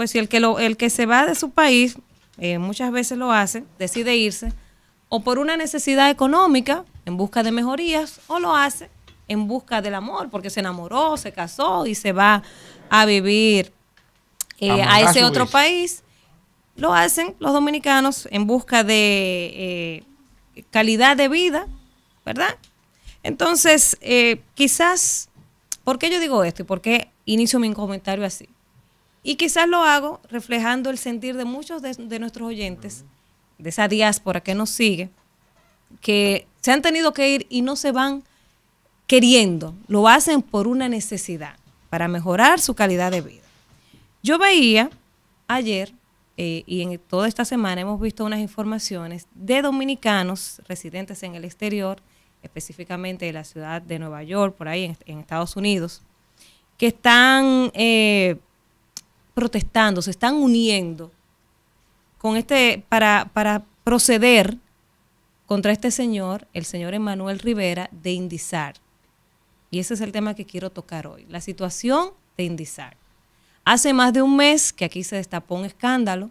pues si el que, el que se va de su país, eh, muchas veces lo hace, decide irse, o por una necesidad económica, en busca de mejorías, o lo hace en busca del amor, porque se enamoró, se casó y se va a vivir eh, a ese otro país. Lo hacen los dominicanos en busca de eh, calidad de vida, ¿verdad? Entonces, quizás, ¿por qué yo digo esto y por qué inicio mi comentario así? Y quizás lo hago reflejando el sentir de muchos de, nuestros oyentes, de esa diáspora que nos sigue, que se han tenido que ir y no se van queriendo, lo hacen por una necesidad, para mejorar su calidad de vida. Yo veía ayer eh, y en toda esta semana hemos visto unas informaciones de dominicanos residentes en el exterior, específicamente de la ciudad de Nueva York, por ahí en, Estados Unidos, que están eh, protestando, se están uniendo con este, para, para proceder contra este señor, el señor Emanuel Rivera, de Indizar. Y ese es el tema que quiero tocar hoy, la situación de Indizar. Hace más de un mes que aquí se destapó un escándalo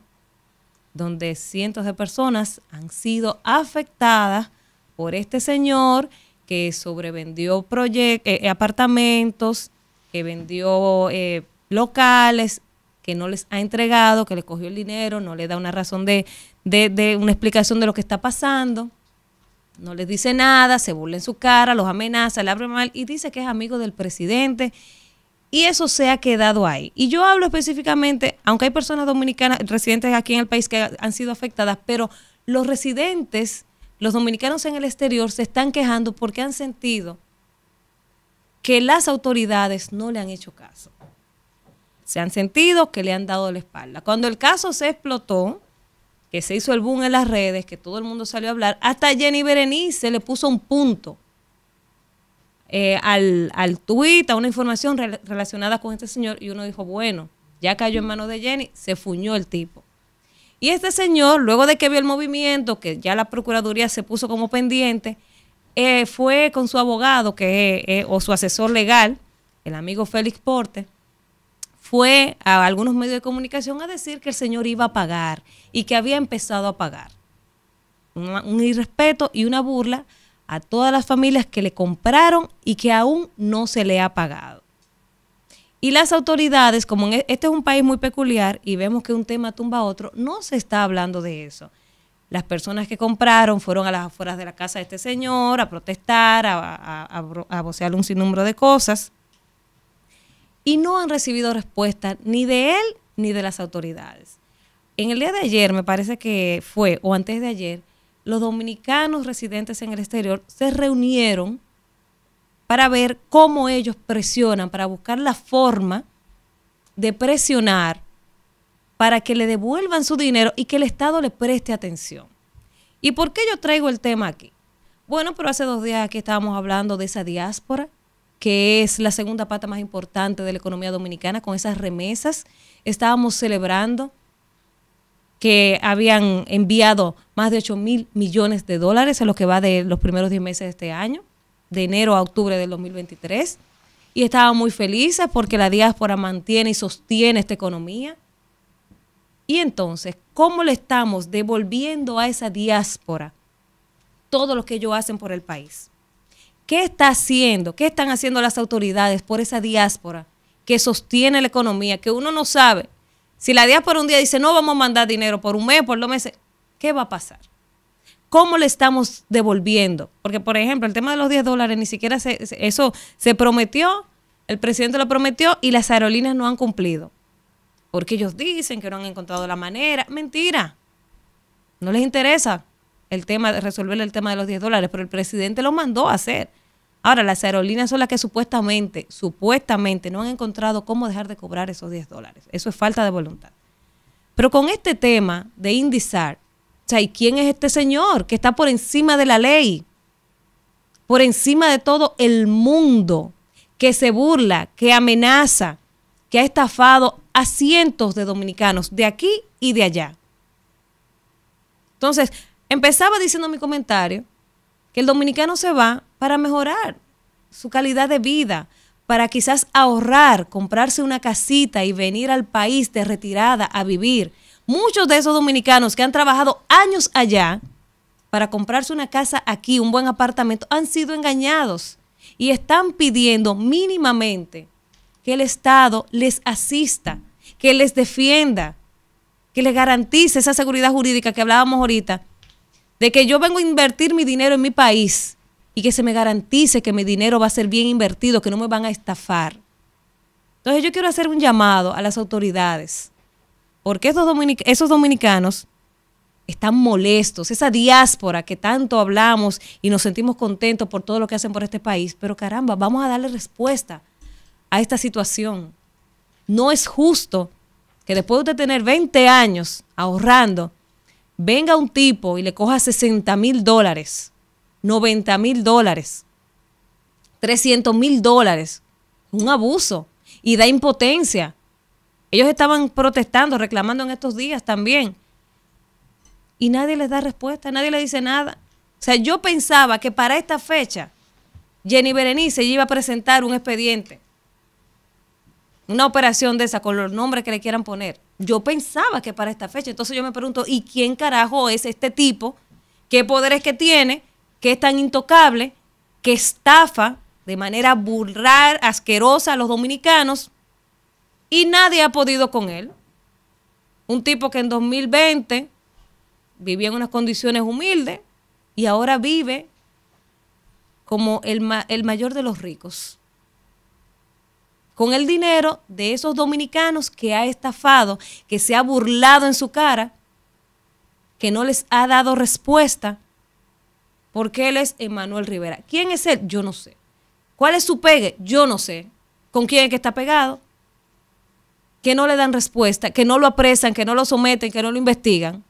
donde cientos de personas han sido afectadas por este señor que sobrevendió eh, apartamentos, que vendió eh, locales que no les ha entregado, que le cogió el dinero, no le da una razón de, de, de una explicación de lo que está pasando, no les dice nada, se burla en su cara, los amenaza, le abre mal y dice que es amigo del presidente. Y eso se ha quedado ahí. Y yo hablo específicamente, aunque hay personas dominicanas, residentes aquí en el país que han sido afectadas, pero los residentes, los dominicanos en el exterior, se están quejando porque han sentido que las autoridades no le han hecho caso se han sentido que le han dado la espalda. Cuando el caso se explotó, que se hizo el boom en las redes, que todo el mundo salió a hablar, hasta Jenny Berenice le puso un punto eh, al, al a una información relacionada con este señor, y uno dijo, bueno, ya cayó en manos de Jenny, se fuñó el tipo. Y este señor, luego de que vio el movimiento, que ya la Procuraduría se puso como pendiente, eh, fue con su abogado que, eh, o su asesor legal, el amigo Félix Porte, fue a algunos medios de comunicación a decir que el señor iba a pagar y que había empezado a pagar. Un, irrespeto y una burla a todas las familias que le compraron y que aún no se le ha pagado. Y las autoridades, como e, este es un país muy peculiar y vemos que un tema tumba a otro, no se está hablando de eso. Las personas que compraron fueron a las afueras de la casa de este señor a protestar, a, a vocear un sinnúmero de cosas y no han recibido respuesta ni de él ni de las autoridades. En el día de ayer, me parece que fue, o antes de ayer, los dominicanos residentes en el exterior se reunieron para ver cómo ellos presionan, para buscar la forma de presionar para que le devuelvan su dinero y que el Estado le preste atención. ¿Y por qué yo traigo el tema aquí? Bueno, pero hace dos días aquí estábamos hablando de esa diáspora que es la segunda pata más importante de la economía dominicana, con esas remesas. Estábamos celebrando que habían enviado más de 8 mil millones de dólares en lo que va de los primeros 10 meses de este año, de enero a octubre del 2023. Y estábamos muy felices porque la diáspora mantiene y sostiene esta economía. Y entonces, ¿cómo le estamos devolviendo a esa diáspora todo lo que ellos hacen por el país? ¿Qué está haciendo? ¿Qué están haciendo las autoridades por esa diáspora que sostiene la economía? Que uno no sabe. Si la diáspora un día dice, no vamos a mandar dinero por un mes, por dos meses, ¿qué va a pasar? ¿Cómo le estamos devolviendo? Porque, por ejemplo, el tema de los 10 dólares ni siquiera se, eso se prometió, el presidente lo prometió y las aerolíneas no han cumplido. Porque ellos dicen que no han encontrado la manera. Mentira. No les interesa el tema de resolver el tema de los 10 dólares, pero el presidente lo mandó a hacer. Ahora, las aerolíneas son las que supuestamente, supuestamente no han encontrado cómo dejar de cobrar esos 10 dólares. Eso es falta de voluntad. Pero con este tema de Indizar, o sea, ¿y quién es este señor que está por encima de la ley? Por encima de todo el mundo, que se burla, que amenaza, que ha estafado a cientos de dominicanos de aquí y de allá. Entonces, empezaba diciendo mi comentario que el dominicano se va para mejorar su calidad de vida, para quizás ahorrar, comprarse una casita y venir al país de retirada a vivir. Muchos de esos dominicanos que han trabajado años allá para comprarse una casa aquí, un buen apartamento, han sido engañados y están pidiendo mínimamente que el Estado les asista, que les defienda, que les garantice esa seguridad jurídica que hablábamos ahorita, de que yo vengo a invertir mi dinero en mi país y que se me garantice que mi dinero va a ser bien invertido, que no me van a estafar. Entonces yo quiero hacer un llamado a las autoridades, porque esos, esos dominicanos están molestos, esa diáspora que tanto hablamos y nos sentimos contentos por todo lo que hacen por este país, pero caramba, vamos a darle respuesta a esta situación. No es justo que después de tener 20 años ahorrando, venga un tipo y le coja 60 mil dólares 90 mil dólares, 300 mil dólares. Un abuso y da impotencia. Ellos estaban protestando, reclamando en estos días también. Y nadie les da respuesta, nadie les dice nada. O sea, yo pensaba que para esta fecha Jenny Berenice iba a presentar un expediente, una operación de esa con los nombres que le quieran poner. Yo pensaba que para esta fecha. Entonces yo me pregunto, ¿y quién carajo es este tipo? ¿Qué poderes que tiene? que es tan intocable, que estafa de manera burlar, asquerosa a los dominicanos, y nadie ha podido con él. Un tipo que en 2020 vivía en unas condiciones humildes y ahora vive como el, el mayor de los ricos con el dinero de esos dominicanos que ha estafado, que se ha burlado en su cara, que no les ha dado respuesta porque él es Emanuel Rivera. ¿Quién es él? Yo no sé. ¿Cuál es su pegue? Yo no sé. ¿Con quién es que está pegado? Que no le dan respuesta, que no lo apresan, que no lo someten, que no lo investigan.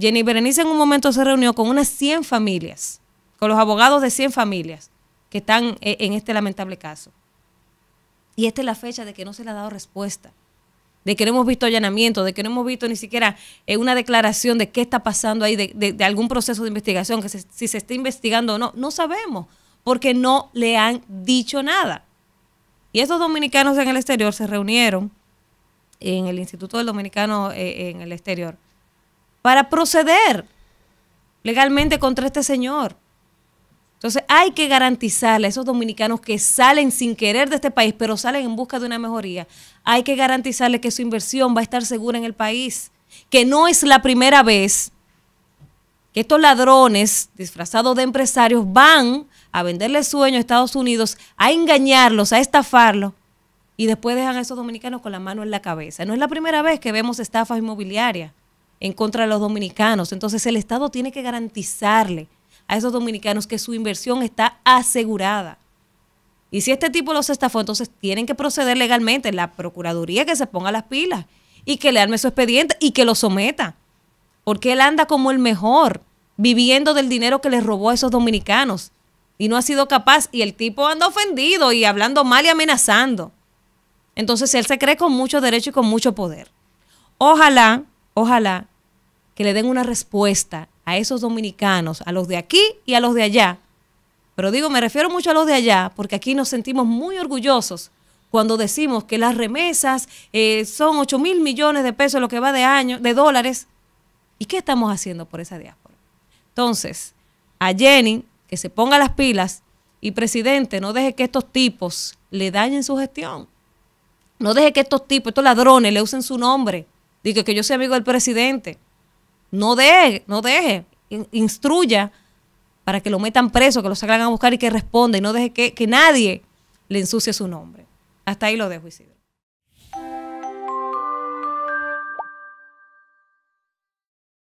Jenny Berenice en un momento se reunió con unas 100 familias, con los abogados de 100 familias que están eh, en este lamentable caso. Y esta es la fecha de que no se le ha dado respuesta de que no hemos visto allanamiento, de que no hemos visto ni siquiera eh, una declaración de qué está pasando ahí, de, algún proceso de investigación, que si se está investigando o no, no sabemos, porque no le han dicho nada. Y esos dominicanos en el exterior se reunieron en el Instituto del Dominicano eh, en el exterior para proceder legalmente contra este señor. Entonces hay que garantizarle a esos dominicanos que salen sin querer de este país, pero salen en busca de una mejoría, hay que garantizarle que su inversión va a estar segura en el país, que no es la primera vez que estos ladrones disfrazados de empresarios van a venderle sueños a Estados Unidos, a engañarlos, a estafarlos, y después dejan a esos dominicanos con la mano en la cabeza. No es la primera vez que vemos estafas inmobiliarias en contra de los dominicanos, entonces el Estado tiene que garantizarle a esos dominicanos que su inversión está asegurada. Y si este tipo los estafó, entonces tienen que proceder legalmente. La Procuraduría que se ponga las pilas y que le arme su expediente y que lo someta. Porque él anda como el mejor, viviendo del dinero que le robó a esos dominicanos. Y no ha sido capaz. Y el tipo anda ofendido y hablando mal y amenazando. Entonces él se cree con mucho derecho y con mucho poder. Ojalá, ojalá que le den una respuesta a esos dominicanos, a los de aquí y a los de allá. Pero digo, me refiero mucho a los de allá, porque aquí nos sentimos muy orgullosos cuando decimos que las remesas eh, son 8 mil millones de pesos lo que va de año, de dólares. ¿Y qué estamos haciendo por esa diáspora? Entonces, a Jenny, que se ponga las pilas y presidente, no deje que estos tipos le dañen su gestión. No deje que estos tipos, estos ladrones, le usen su nombre. diga que yo soy amigo del presidente. No deje, no deje, instruya para que lo metan preso, que lo salgan a buscar y que responda y no deje que, que nadie le ensucie su nombre. Hasta ahí lo dejo, Isidro.